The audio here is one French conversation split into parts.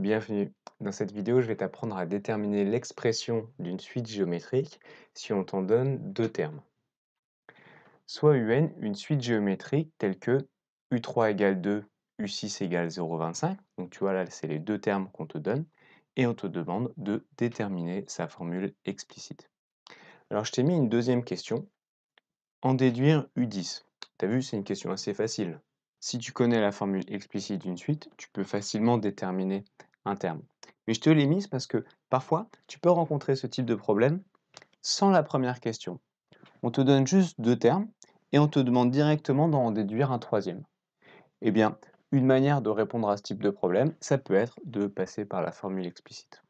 Bienvenue. Dans cette vidéo, je vais t'apprendre à déterminer l'expression d'une suite géométrique si on t'en donne deux termes. Soit UN, une suite géométrique telle que U3 égale 2, U6 égale 0,25. Donc tu vois là, c'est les deux termes qu'on te donne. Et on te demande de déterminer sa formule explicite. Alors je t'ai mis une deuxième question. En déduire U10. T'as vu, c'est une question assez facile. Si tu connais la formule explicite d'une suite, tu peux facilement déterminer un terme. Mais je te l'ai mise parce que parfois, tu peux rencontrer ce type de problème sans la première question. On te donne juste deux termes et on te demande directement d'en déduire un troisième. Eh bien, une manière de répondre à ce type de problème, ça peut être de passer par la formule explicite.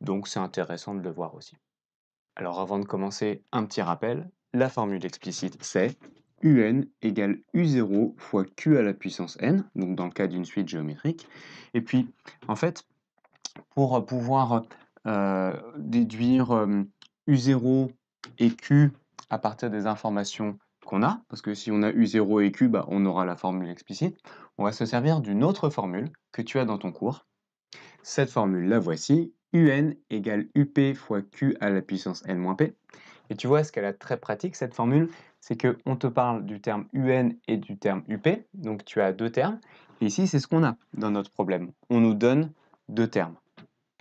Donc c'est intéressant de le voir aussi. Alors avant de commencer, un petit rappel, la formule explicite c'est un égale u0 fois q à la puissance n, donc dans le cas d'une suite géométrique. Et puis, en fait, pour pouvoir euh, déduire u0 euh, et q à partir des informations qu'on a, parce que si on a u0 et q, bah, on aura la formule explicite, on va se servir d'une autre formule que tu as dans ton cours. Cette formule, la voici, un égale up fois q à la puissance n-p. Et tu vois, ce qu'elle a très pratique, cette formule, c'est qu'on te parle du terme UN et du terme UP, donc tu as deux termes. ici, c'est ce qu'on a dans notre problème. On nous donne deux termes.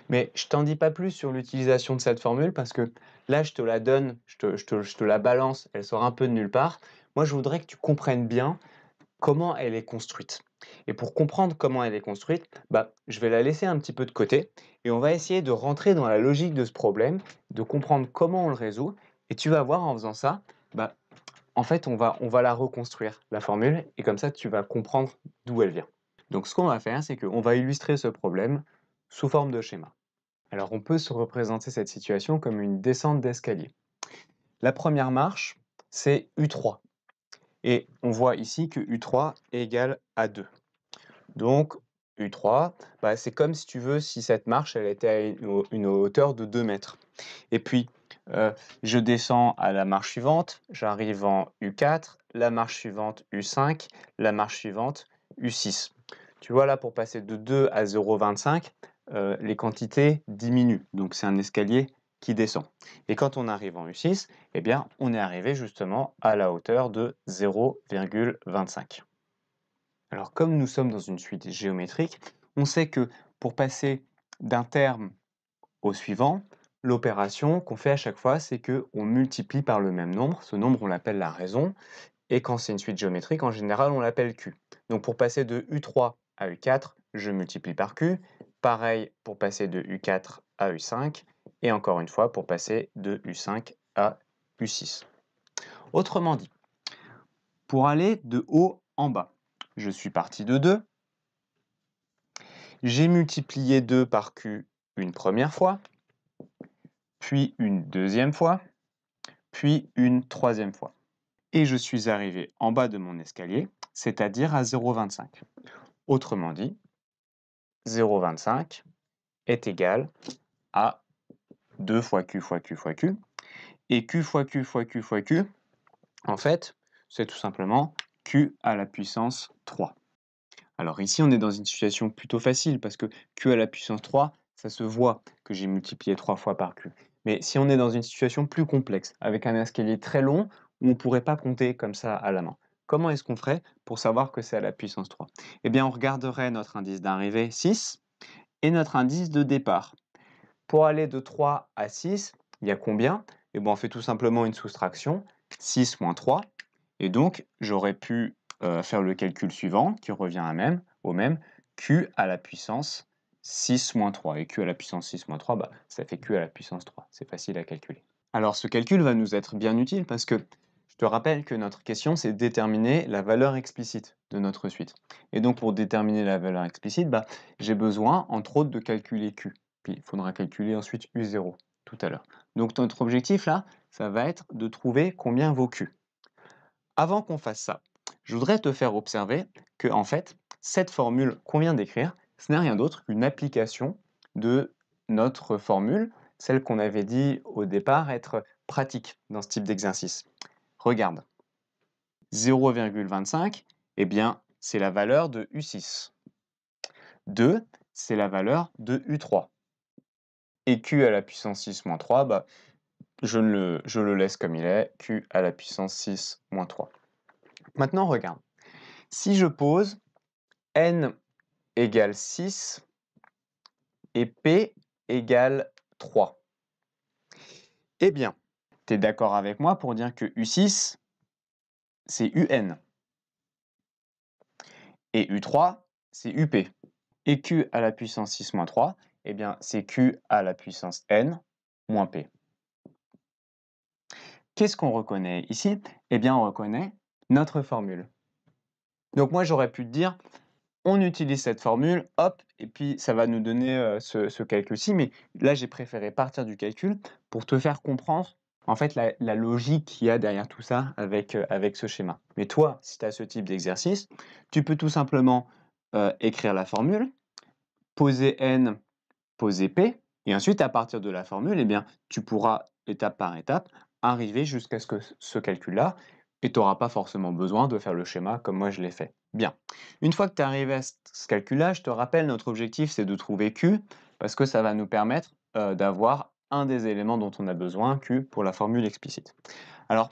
Mais je t'en dis pas plus sur l'utilisation de cette formule parce que là, je te la donne, je te, la balance, elle sort un peu de nulle part. Moi, je voudrais que tu comprennes bien comment elle est construite. Et pour comprendre comment elle est construite, bah, je vais la laisser un petit peu de côté et on va essayer de rentrer dans la logique de ce problème, de comprendre comment on le résout. Et tu vas voir en faisant ça, bah, en fait, on va, on va la reconstruire, la formule, et comme ça, tu vas comprendre d'où elle vient. Donc, ce qu'on va faire, c'est qu'on va illustrer ce problème sous forme de schéma. Alors, on peut se représenter cette situation comme une descente d'escalier. La première marche, c'est U3. Et on voit ici que U3 est égal à 2. Donc, U3, bah, c'est comme si tu veux si cette marche elle était à une hauteur de 2 mètres. Et puis, euh, je descends à la marche suivante, j'arrive en U4, la marche suivante U5, la marche suivante U6. Tu vois là, pour passer de 2 à 0,25, euh, les quantités diminuent. Donc c'est un escalier qui descend. Et quand on arrive en U6, eh bien, on est arrivé justement à la hauteur de 0,25. Alors comme nous sommes dans une suite géométrique, on sait que pour passer d'un terme au suivant, L'opération qu'on fait à chaque fois, c'est qu'on multiplie par le même nombre. Ce nombre, on l'appelle la raison. Et quand c'est une suite géométrique, en général, on l'appelle Q. Donc pour passer de U3 à U4, je multiplie par Q. Pareil pour passer de U4 à U5. Et encore une fois, pour passer de U5 à U6. Autrement dit, pour aller de haut en bas, je suis parti de 2. J'ai multiplié 2 par Q une première fois puis une deuxième fois, puis une troisième fois. Et je suis arrivé en bas de mon escalier, c'est-à-dire à, 0,25. Autrement dit, 0,25 est égal à 2 fois q fois q fois q. Et q fois q fois q fois q, en fait, c'est tout simplement q à la puissance 3. Alors ici, on est dans une situation plutôt facile parce que q à la puissance 3, ça se voit que j'ai multiplié 3 fois par q. Mais si on est dans une situation plus complexe, avec un escalier très long, on ne pourrait pas compter comme ça à la main. Comment est-ce qu'on ferait pour savoir que c'est à la puissance 3 Eh bien, on regarderait notre indice d'arrivée 6 et notre indice de départ. Pour aller de 3 à 6, il y a combien Eh bien, on fait tout simplement une soustraction, 6 moins 3. Et donc, j'aurais pu euh, faire le calcul suivant, qui revient à même, au même, q à la puissance 6 moins 3. Et Q à la puissance 6 moins 3, bah, ça fait Q à la puissance 3. C'est facile à calculer. Alors ce calcul va nous être bien utile parce que je te rappelle que notre question, c'est déterminer la valeur explicite de notre suite. Et donc pour déterminer la valeur explicite, bah, j'ai besoin, entre autres, de calculer Q. Puis il faudra calculer ensuite U0 tout à l'heure. Donc notre objectif là, ça va être de trouver combien vaut Q. Avant qu'on fasse ça, je voudrais te faire observer que en fait, cette formule qu'on vient d'écrire, ce n'est rien d'autre qu'une application de notre formule, celle qu'on avait dit au départ être pratique dans ce type d'exercice. Regarde, 0,25, eh bien, c'est la valeur de U6. 2, c'est la valeur de U3. Et Q à la puissance 6 moins 3, bah, je, le, je le laisse comme il est, Q à la puissance 6 moins 3. Maintenant, regarde. Si je pose n égale 6 et P égale 3. Eh bien, tu es d'accord avec moi pour dire que U6, c'est UN. Et U3, c'est UP. Et Q à la puissance 6 moins 3, eh bien, c'est Q à la puissance N moins P. Qu'est-ce qu'on reconnaît ici Eh bien, on reconnaît notre formule. Donc moi, j'aurais pu te dire, on utilise cette formule, hop, et puis ça va nous donner ce, calcul-ci. Mais là, j'ai préféré partir du calcul pour te faire comprendre en fait la, logique qu'il y a derrière tout ça avec, avec ce schéma. Mais toi, si tu as ce type d'exercice, tu peux tout simplement écrire la formule, poser n, poser p, et ensuite à partir de la formule, eh bien, tu pourras étape par étape arriver jusqu'à ce que ce calcul-là, et tu n'auras pas forcément besoin de faire le schéma comme moi je l'ai fait. Bien. Une fois que tu es arrivé à ce calcul-là, je te rappelle, notre objectif, c'est de trouver Q, parce que ça va nous permettre d'avoir un des éléments dont on a besoin, Q, pour la formule explicite. Alors,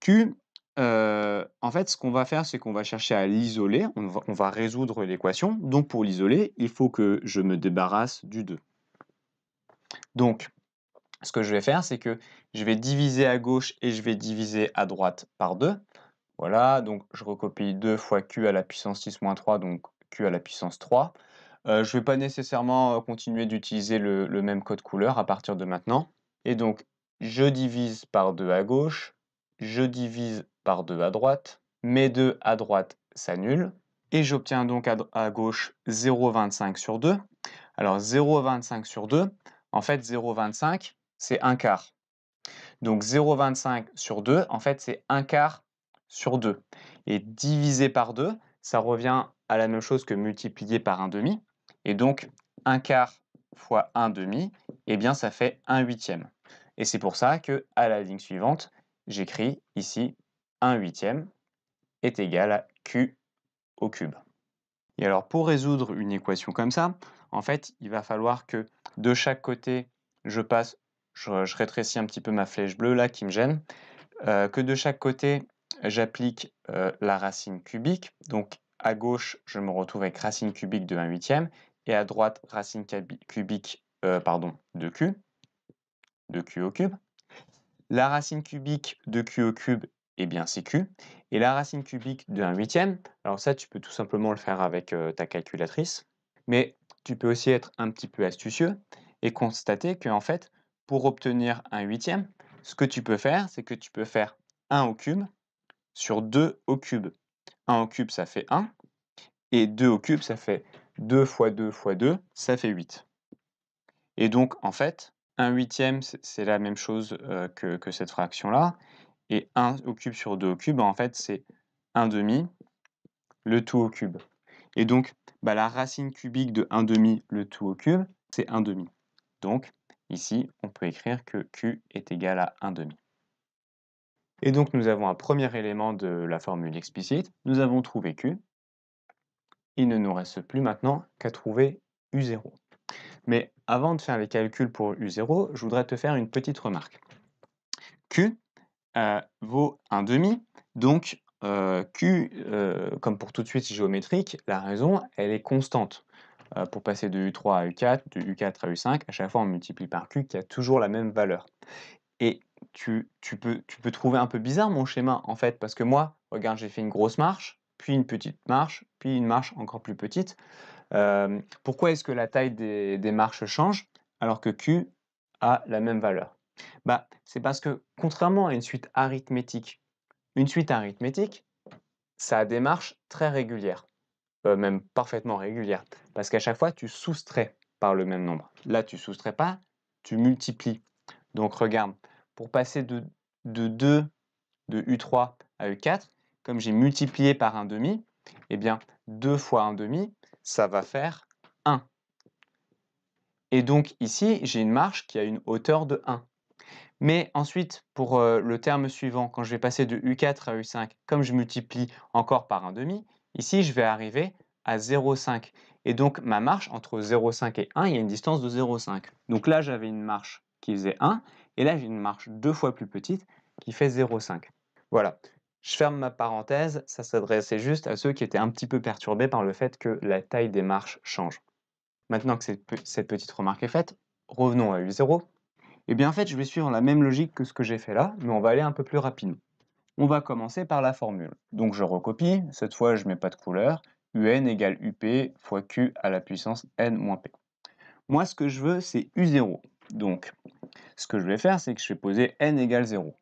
Q, en fait, ce qu'on va faire, c'est qu'on va chercher à l'isoler. on va résoudre l'équation. Donc, pour l'isoler, il faut que je me débarrasse du 2. Donc, ce que je vais faire, c'est que je vais diviser à gauche et je vais diviser à droite par 2. Voilà, donc je recopie 2 fois q à la puissance 6 moins 3, donc q à la puissance 3. Euh, je ne vais pas nécessairement euh, continuer d'utiliser le, même code couleur à partir de maintenant. Et donc, je divise par 2 à gauche, je divise par 2 à droite, mes 2 à droite s'annulent, et j'obtiens donc à, à gauche 0,25 sur 2. Alors 0,25 sur 2, en fait 0,25, c'est un quart. Donc 0,25 sur 2, en fait c'est un quart sur 2. Et divisé par 2, ça revient à la même chose que multiplier par 1 demi. Et donc, 1 quart fois 1 demi, eh bien, ça fait 1 huitième. Et c'est pour ça que à la ligne suivante, j'écris ici 1 huitième est égal à Q au cube. Et alors, pour résoudre une équation comme ça, en fait, il va falloir que de chaque côté, je passe, je, rétrécis un petit peu ma flèche bleue là qui me gêne, euh, que de chaque côté, j'applique euh, la racine cubique. Donc à gauche, je me retrouve avec racine cubique de 1 huitième et à droite, racine cubique euh, pardon, de q, de q au cube. La racine cubique de q au cube, eh bien c'est q. Et la racine cubique de 1 huitième, alors ça tu peux tout simplement le faire avec euh, ta calculatrice. Mais tu peux aussi être un petit peu astucieux et constater que fait, pour obtenir un huitième, ce que tu peux faire, c'est que tu peux faire 1 au cube sur 2 au cube. 1 au cube, ça fait 1. Et 2 au cube, ça fait 2 fois 2 fois 2, ça fait 8. Et donc, en fait, 1 huitième, c'est la même chose euh, que, cette fraction-là. Et 1 au cube sur 2 au cube, en fait, c'est 1 demi, le tout au cube. Et donc, bah, la racine cubique de 1 demi, le tout au cube, c'est 1 demi. Donc, ici, on peut écrire que Q est égal à 1 demi. Et donc nous avons un premier élément de la formule explicite. Nous avons trouvé Q. Il ne nous reste plus maintenant qu'à trouver U0. Mais avant de faire les calculs pour U0, je voudrais te faire une petite remarque. Q euh, vaut un demi, donc euh, Q, euh, comme pour tout de suite géométrique, la raison, elle est constante. pour passer de U3 à U4, de U4 à U5, à chaque fois on multiplie par Q qui a toujours la même valeur. Et tu, peux, trouver un peu bizarre mon schéma, en fait, parce que moi, regarde, j'ai fait une grosse marche, puis une petite marche, puis une marche encore plus petite. pourquoi est-ce que la taille des, marches change alors que Q a la même valeur bah, C'est parce que contrairement à une suite arithmétique, une suite arithmétique, ça a des marches très régulières, euh, même parfaitement régulières, parce qu'à chaque fois, tu soustrais par le même nombre. Là, tu soustrais pas, tu multiplies. Donc regarde, pour passer de, 2, de U3 à U4, comme j'ai multiplié par un demi, eh bien 2 fois un demi, ça va faire 1. Et donc ici, j'ai une marche qui a une hauteur de 1. Mais ensuite, pour euh, le terme suivant, quand je vais passer de U4 à U5, comme je multiplie encore par un demi, ici, je vais arriver à 0,5. Et donc, ma marche entre 0,5 et 1, il y a une distance de 0,5. Donc là, j'avais une marche qui faisait 1. Et là, j'ai une marche deux fois plus petite qui fait 0,5. Voilà. Je ferme ma parenthèse, ça s'adressait juste à ceux qui étaient un petit peu perturbés par le fait que la taille des marches change. Maintenant que cette petite remarque est faite, revenons à U0. Et eh bien en fait, je vais suivre la même logique que ce que j'ai fait là, mais on va aller un peu plus rapidement. On va commencer par la formule. Donc je recopie, cette fois je ne mets pas de couleur, UN égale UP fois Q à la puissance N moins P. Moi ce que je veux c'est U0. Donc ce que je vais faire, c'est que je vais poser n égale 0.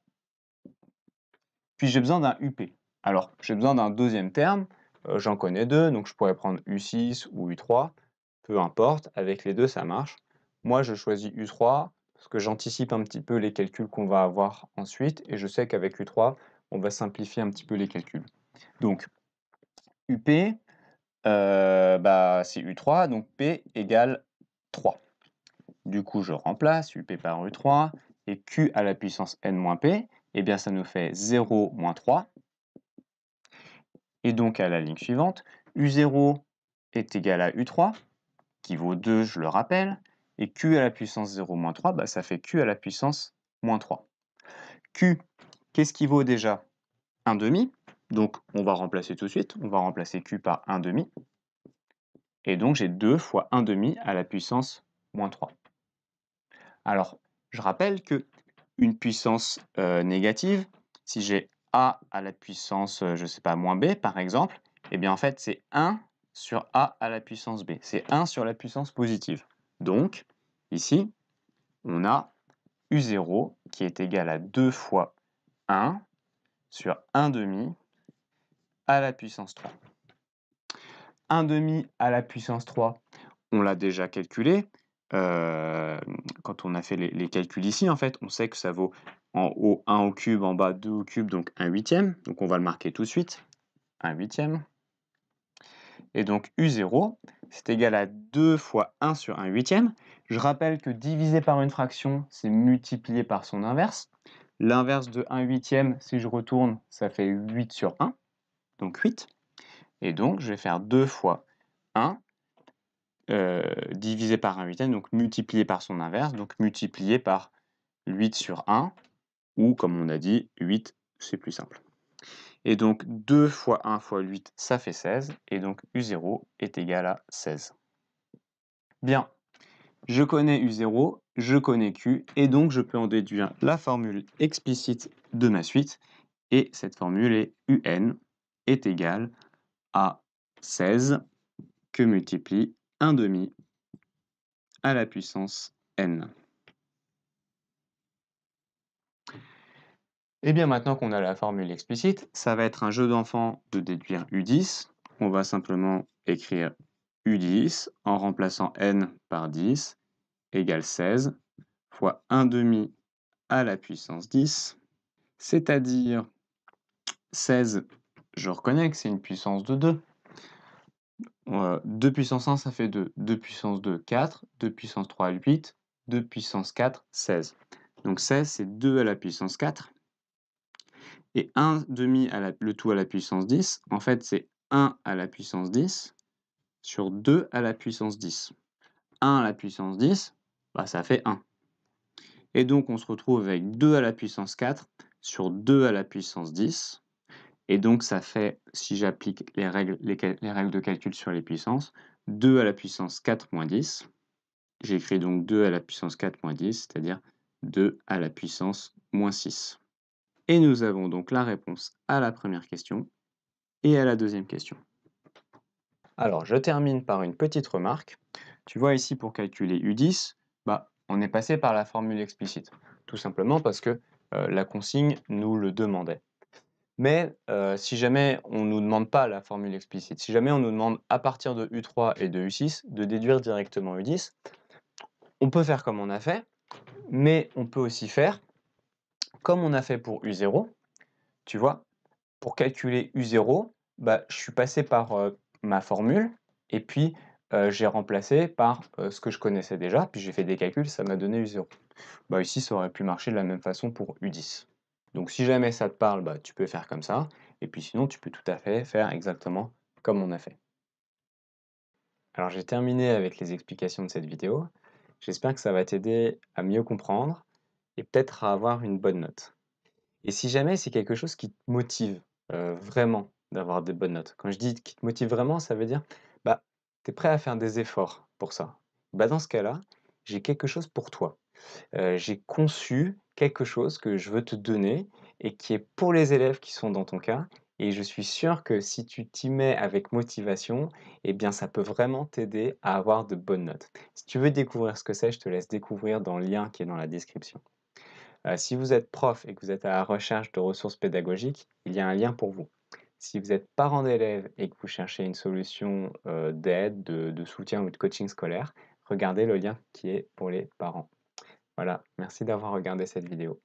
Puis j'ai besoin d'un UP. Alors, j'ai besoin d'un deuxième terme. Euh, j'en connais deux, donc je pourrais prendre U6 ou U3. Peu importe, avec les deux, ça marche. Moi, je choisis U3 parce que j'anticipe un petit peu les calculs qu'on va avoir ensuite. Et je sais qu'avec U3, on va simplifier un petit peu les calculs. Donc, UP, euh, bah, c'est U3, donc P égale 3. Du coup, je remplace UP par U3 et Q à la puissance N P. Eh bien, ça nous fait 0 3. Et donc, à la ligne suivante, U0 est égal à U3, qui vaut 2, je le rappelle. Et Q à la puissance 0 3, bah, ça fait Q à la puissance moins 3. Q, qu'est-ce qui vaut déjà 1 demi. Donc, on va remplacer tout de suite. On va remplacer Q par 1 demi. Et donc, j'ai 2 fois 1 demi à la puissance moins 3. Alors, je rappelle que une puissance négative, si j'ai a à la puissance, je ne sais pas, moins b par exemple, eh bien en fait c'est 1 sur a à la puissance b, c'est 1 sur la puissance positive. Donc, ici, on a u0 qui est égal à 2 fois 1 sur 1 demi à la puissance 3. 1 demi à la puissance 3, on l'a déjà calculé, euh, quand on a fait les, calculs ici, en fait, on sait que ça vaut en haut 1 au cube, en bas 2 au cube, donc 1 huitième. Donc on va le marquer tout de suite, 1 huitième. Et donc U0, c'est égal à 2 fois 1 sur 1 huitième. Je rappelle que diviser par une fraction, c'est multiplié par son inverse. L'inverse de 1 huitième, si je retourne, ça fait 8 sur 1, donc 8. Et donc je vais faire 2 fois 1 euh, divisé par un n donc multiplié par son inverse, donc multiplié par 8 sur 1, ou comme on a dit, 8, c'est plus simple. Et donc 2 fois 1 fois 8, ça fait 16, et donc U0 est égal à 16. Bien, je connais U0, je connais Q, et donc je peux en déduire la formule explicite de ma suite, et cette formule est UN est égal à 16 que multiplie 1 demi à la puissance n. Et eh bien maintenant qu'on a la formule explicite, ça va être un jeu d'enfant de déduire U10. On va simplement écrire U10 en remplaçant n par 10 égale 16 fois 1 demi à la puissance 10, c'est-à-dire 16, je reconnais que c'est une puissance de 2, 2 puissance 1, ça fait 2. 2 puissance 2, 4. 2 puissance 3, 8. 2 puissance 4, 16. Donc 16, c'est 2 à la puissance 4. Et 1 demi, le tout à la puissance 10, en fait, c'est 1 à la puissance 10 sur 2 à la puissance 10. 1 à la puissance 10, bah, ça fait 1. Et donc, on se retrouve avec 2 à la puissance 4 sur 2 à la puissance 10 et donc ça fait, si j'applique les règles, de calcul sur les puissances, 2 à la puissance 4 moins 10. J'écris donc 2 à la puissance 4 moins 10, c'est-à-dire 2 à la puissance moins 6. Et nous avons donc la réponse à la première question et à la deuxième question. Alors, je termine par une petite remarque. Tu vois ici, pour calculer U10, bah, on est passé par la formule explicite, tout simplement parce que euh, la consigne nous le demandait. Mais euh, si jamais on ne nous demande pas la formule explicite, si jamais on nous demande à partir de U3 et de U6 de déduire directement U10, on peut faire comme on a fait, mais on peut aussi faire comme on a fait pour U0. Tu vois, pour calculer U0, bah, je suis passé par euh, ma formule et puis euh, j'ai remplacé par ce que je connaissais déjà, puis j'ai fait des calculs, ça m'a donné U0. Bah, ici, ça aurait pu marcher de la même façon pour U10. Donc si jamais ça te parle, bah, tu peux faire comme ça. Et puis sinon, tu peux tout à fait faire exactement comme on a fait. Alors j'ai terminé avec les explications de cette vidéo. J'espère que ça va t'aider à mieux comprendre et peut-être à avoir une bonne note. Et si jamais c'est quelque chose qui te motive euh, vraiment d'avoir des bonnes notes, quand je dis qui te motive vraiment, ça veut dire bah tu es prêt à faire des efforts pour ça. Bah dans ce cas-là, j'ai quelque chose pour toi j'ai conçu quelque chose que je veux te donner et qui est pour les élèves qui sont dans ton cas. Et je suis sûr que si tu t'y mets avec motivation, eh bien ça peut vraiment t'aider à avoir de bonnes notes. Si tu veux découvrir ce que c'est, je te laisse découvrir dans le lien qui est dans la description. si vous êtes prof et que vous êtes à la recherche de ressources pédagogiques, il y a un lien pour vous. Si vous êtes parent d'élève et que vous cherchez une solution d'aide, de soutien ou de coaching scolaire, regardez le lien qui est pour les parents. Voilà, merci d'avoir regardé cette vidéo.